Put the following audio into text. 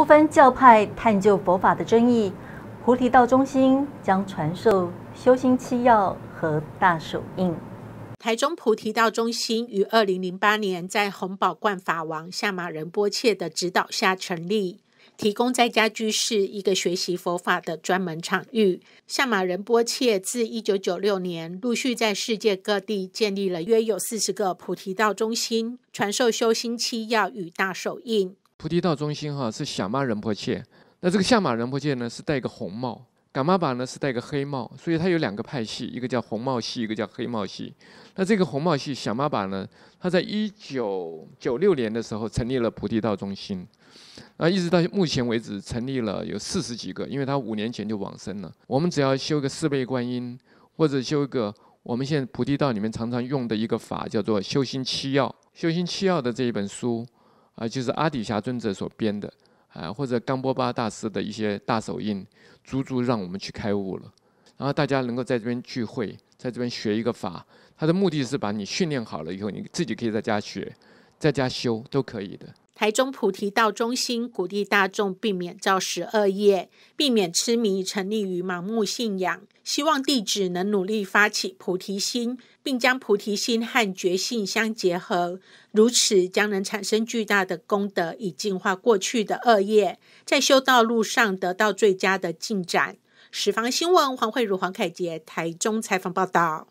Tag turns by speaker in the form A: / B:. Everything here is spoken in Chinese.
A: 不分教派探究佛法的争议，菩提道中心将传授修心七要和大手印。
B: 台中菩提道中心于二零零八年在洪宝冠法王下马仁波切的指导下成立，提供在家居士一个学习佛法的专门场域。下马仁波切自一九九六年陆续在世界各地建立了约有四十个菩提道中心，传授修心七要与大手印。
C: 菩提道中心哈是响马仁波切，那这个下马仁波切呢是戴个红帽，尕马巴呢是戴个黑帽，所以他有两个派系，一个叫红帽系，一个叫黑帽系。那这个红帽系响马巴呢，他在一九九六年的时候成立了菩提道中心，啊，一直到目前为止成立了有四十几个，因为他五年前就往生了。我们只要修一个四倍观音，或者修一个我们现在菩提道里面常常用的一个法，叫做修心七要。修心七要的这一本书。啊，就是阿底峡尊者所编的，啊，或者冈波巴大师的一些大手印，足足让我们去开悟了。然后大家能够在这边聚会，在这边学一个法，他的目的是把你训练好了以后，你自己可以在家学，在家修都可以的。
B: 台中菩提道中心鼓励大众避免造十二业，避免痴迷沉溺于盲目信仰。希望弟子能努力发起菩提心，并将菩提心和觉性相结合，如此将能产生巨大的功德，以净化过去的恶业，在修道路上得到最佳的进展。十方新闻，黄慧如、黄凯杰台中采访报道。